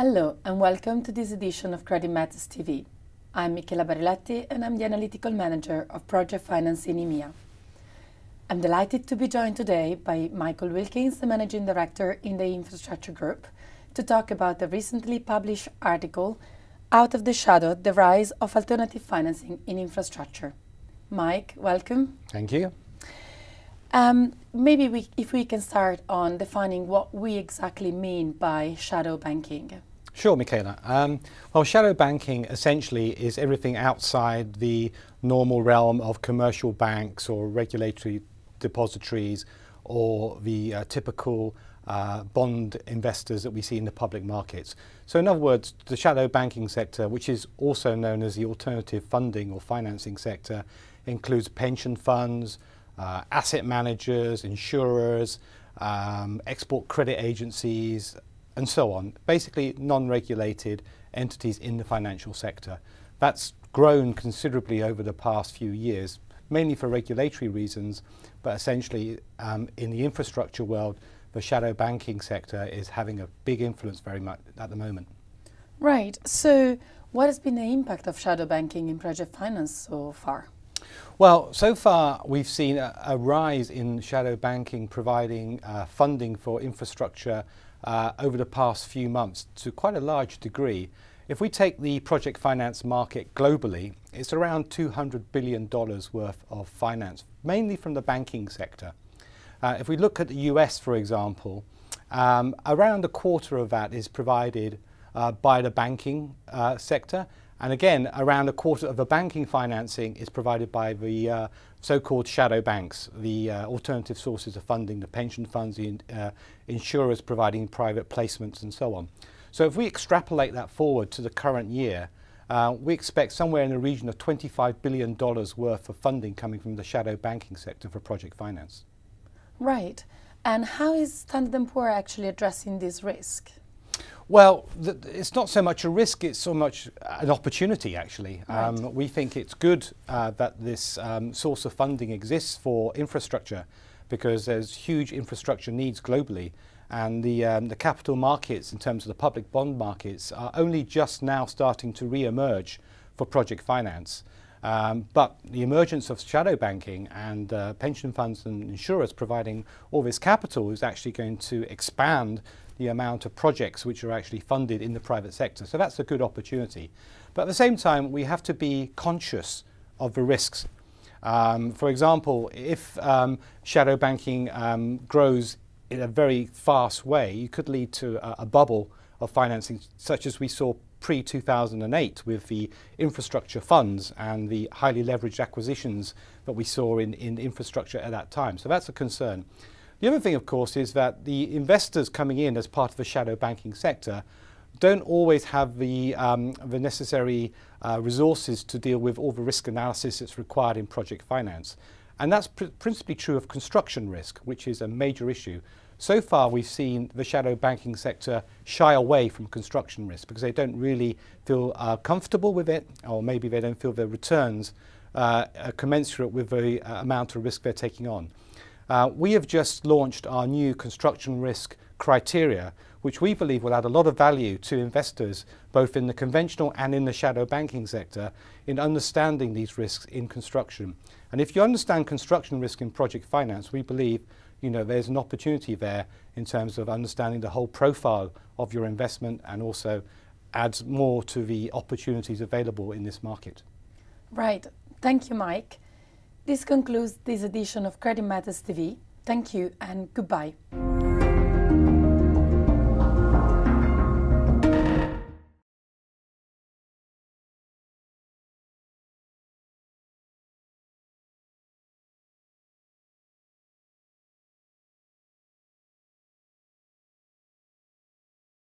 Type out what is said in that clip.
Hello and welcome to this edition of Credit Matters TV. I'm Michela Bariletti and I'm the Analytical Manager of Project Finance in EMEA. I'm delighted to be joined today by Michael Wilkins, the Managing Director in the Infrastructure Group, to talk about the recently published article Out of the Shadow The Rise of Alternative Financing in Infrastructure. Mike, welcome. Thank you. Um, maybe we, if we can start on defining what we exactly mean by shadow banking. Sure, Michaela. Um, well, shadow banking essentially is everything outside the normal realm of commercial banks or regulatory depositories or the uh, typical uh, bond investors that we see in the public markets. So, in other words, the shadow banking sector, which is also known as the alternative funding or financing sector, includes pension funds, uh, asset managers, insurers, um, export credit agencies, and so on. Basically, non-regulated entities in the financial sector. That's grown considerably over the past few years, mainly for regulatory reasons, but essentially um, in the infrastructure world, the shadow banking sector is having a big influence very much at the moment. Right. So, what has been the impact of shadow banking in project finance so far? Well, so far we've seen a, a rise in shadow banking providing uh, funding for infrastructure uh, over the past few months to quite a large degree. If we take the project finance market globally, it's around $200 billion worth of finance, mainly from the banking sector. Uh, if we look at the US, for example, um, around a quarter of that is provided uh, by the banking uh, sector, and again, around a quarter of the banking financing is provided by the uh, so-called shadow banks, the uh, alternative sources of funding, the pension funds, the in, uh, insurers providing private placements and so on. So if we extrapolate that forward to the current year, uh, we expect somewhere in the region of $25 billion worth of funding coming from the shadow banking sector for project finance. Right. And how is Standard & Poor actually addressing this risk? Well, it's not so much a risk, it's so much an opportunity, actually. Right. Um, we think it's good uh, that this um, source of funding exists for infrastructure because there's huge infrastructure needs globally. And the, um, the capital markets, in terms of the public bond markets, are only just now starting to re emerge for project finance. Um, but the emergence of shadow banking and uh, pension funds and insurers providing all this capital is actually going to expand the amount of projects which are actually funded in the private sector. So that's a good opportunity. But at the same time, we have to be conscious of the risks. Um, for example, if um, shadow banking um, grows in a very fast way, it could lead to a, a bubble of financing, such as we saw pre 2008 with the infrastructure funds and the highly leveraged acquisitions that we saw in, in infrastructure at that time. So that's a concern. The other thing, of course, is that the investors coming in as part of the shadow banking sector don't always have the, um, the necessary uh, resources to deal with all the risk analysis that's required in project finance. And that's pr principally true of construction risk, which is a major issue. So far, we've seen the shadow banking sector shy away from construction risk because they don't really feel uh, comfortable with it, or maybe they don't feel their returns uh, are commensurate with the uh, amount of risk they're taking on. Uh, we have just launched our new construction risk criteria, which we believe will add a lot of value to investors, both in the conventional and in the shadow banking sector, in understanding these risks in construction. And if you understand construction risk in project finance, we believe you know, there's an opportunity there in terms of understanding the whole profile of your investment and also adds more to the opportunities available in this market. Right. Thank you, Mike. This concludes this edition of Credit Matters TV. Thank you and goodbye.